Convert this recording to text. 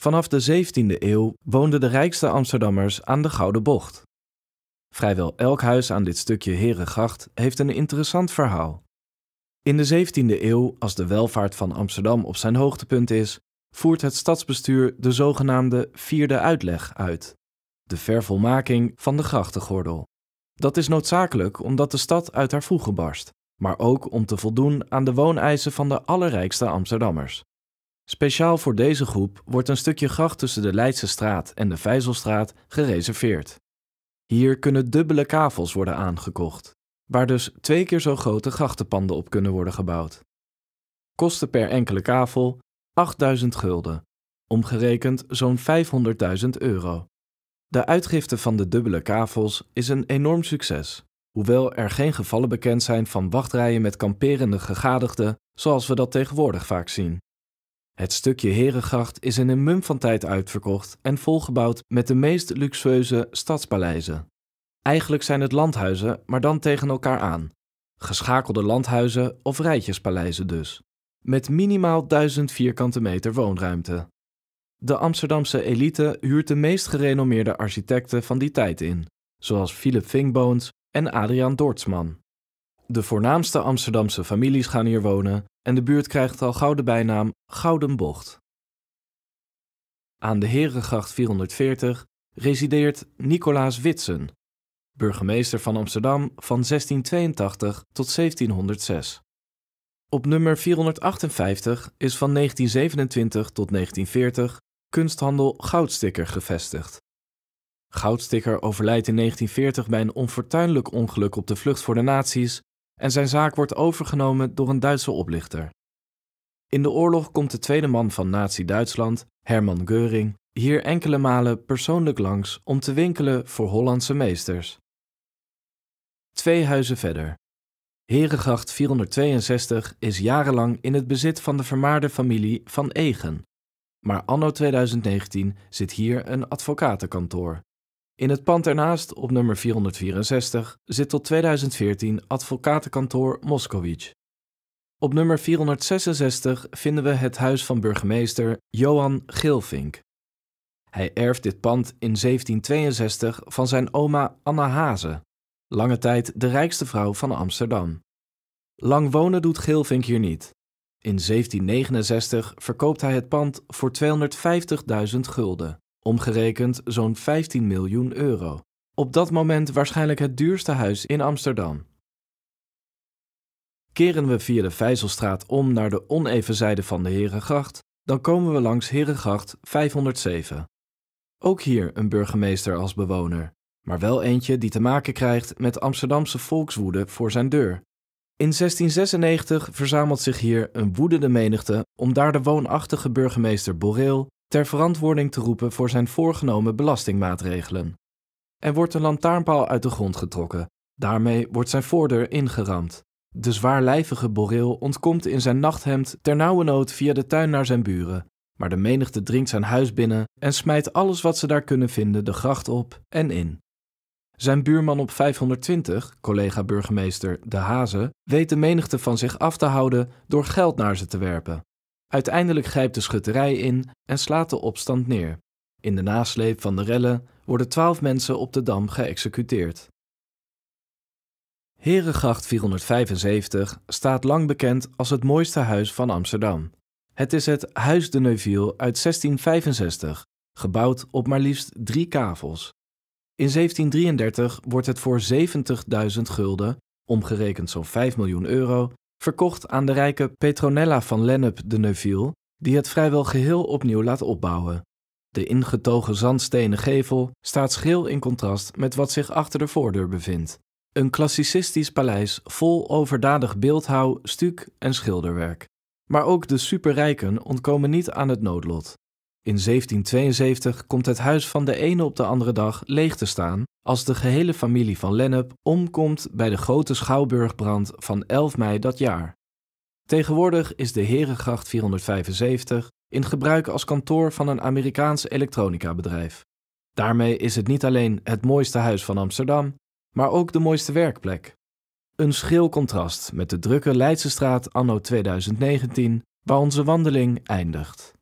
Vanaf de 17e eeuw woonden de rijkste Amsterdammers aan de Gouden Bocht. Vrijwel elk huis aan dit stukje Herengracht heeft een interessant verhaal. In de 17e eeuw, als de welvaart van Amsterdam op zijn hoogtepunt is, voert het stadsbestuur de zogenaamde vierde uitleg uit, de vervolmaking van de grachtengordel. Dat is noodzakelijk omdat de stad uit haar voegen barst, maar ook om te voldoen aan de wooneisen van de allerrijkste Amsterdammers. Speciaal voor deze groep wordt een stukje gracht tussen de Leidse straat en de Vijzelstraat gereserveerd. Hier kunnen dubbele kavels worden aangekocht, waar dus twee keer zo grote grachtenpanden op kunnen worden gebouwd. Kosten per enkele kavel 8000 gulden, omgerekend zo'n 500.000 euro. De uitgifte van de dubbele kavels is een enorm succes, hoewel er geen gevallen bekend zijn van wachtrijen met kamperende gegadigden zoals we dat tegenwoordig vaak zien. Het stukje Herengracht is in een mum van tijd uitverkocht en volgebouwd met de meest luxueuze stadspaleizen. Eigenlijk zijn het landhuizen, maar dan tegen elkaar aan. Geschakelde landhuizen of rijtjespaleizen dus. Met minimaal 1000 vierkante meter woonruimte. De Amsterdamse elite huurt de meest gerenommeerde architecten van die tijd in, zoals Philip Vinkboons en Adriaan Dortsman. De voornaamste Amsterdamse families gaan hier wonen en de buurt krijgt al gouden bijnaam Gouden Bocht. Aan de Herengracht 440 resideert Nicolaas Witsen, burgemeester van Amsterdam van 1682 tot 1706. Op nummer 458 is van 1927 tot 1940 kunsthandel Goudsticker gevestigd. Goudsticker overlijdt in 1940 bij een onfortuinlijk ongeluk op de vlucht voor de nazi's en zijn zaak wordt overgenomen door een Duitse oplichter. In de oorlog komt de tweede man van Nazi-Duitsland, Herman Göring, hier enkele malen persoonlijk langs om te winkelen voor Hollandse meesters. Twee huizen verder. Herengracht 462 is jarenlang in het bezit van de vermaarde familie van Egen. Maar anno 2019 zit hier een advocatenkantoor. In het pand ernaast, op nummer 464, zit tot 2014 advocatenkantoor Moskowitz. Op nummer 466 vinden we het huis van burgemeester Johan Geelvink. Hij erft dit pand in 1762 van zijn oma Anna Hazen, lange tijd de rijkste vrouw van Amsterdam. Lang wonen doet Geelvink hier niet. In 1769 verkoopt hij het pand voor 250.000 gulden omgerekend zo'n 15 miljoen euro. Op dat moment waarschijnlijk het duurste huis in Amsterdam. Keren we via de Vijzelstraat om naar de oneven zijde van de Herengracht, dan komen we langs Herengracht 507. Ook hier een burgemeester als bewoner, maar wel eentje die te maken krijgt met Amsterdamse volkswoede voor zijn deur. In 1696 verzamelt zich hier een woedende menigte om daar de woonachtige burgemeester Boreel ter verantwoording te roepen voor zijn voorgenomen belastingmaatregelen. Er wordt een lantaarnpaal uit de grond getrokken. Daarmee wordt zijn voordeur ingeramd. De zwaarlijvige Boreel ontkomt in zijn nachthemd ternauwernood via de tuin naar zijn buren. Maar de menigte dringt zijn huis binnen en smijt alles wat ze daar kunnen vinden de gracht op en in. Zijn buurman op 520, collega burgemeester De Hazen, weet de menigte van zich af te houden door geld naar ze te werpen. Uiteindelijk grijpt de schutterij in en slaat de opstand neer. In de nasleep van de rellen worden twaalf mensen op de dam geëxecuteerd. Herengracht 475 staat lang bekend als het mooiste huis van Amsterdam. Het is het Huis de Neuville uit 1665, gebouwd op maar liefst drie kavels. In 1733 wordt het voor 70.000 gulden, omgerekend zo'n 5 miljoen euro, verkocht aan de rijke Petronella van Lennep de Neuville, die het vrijwel geheel opnieuw laat opbouwen. De ingetogen zandstenen gevel staat scheel in contrast met wat zich achter de voordeur bevindt. Een klassicistisch paleis vol overdadig beeldhouw, stuk en schilderwerk. Maar ook de superrijken ontkomen niet aan het noodlot. In 1772 komt het huis van de ene op de andere dag leeg te staan als de gehele familie van Lennep omkomt bij de grote schouwburgbrand van 11 mei dat jaar. Tegenwoordig is de Herengracht 475 in gebruik als kantoor van een Amerikaans elektronica-bedrijf. Daarmee is het niet alleen het mooiste huis van Amsterdam, maar ook de mooiste werkplek. Een schril contrast met de drukke Leidsestraat anno 2019, waar onze wandeling eindigt.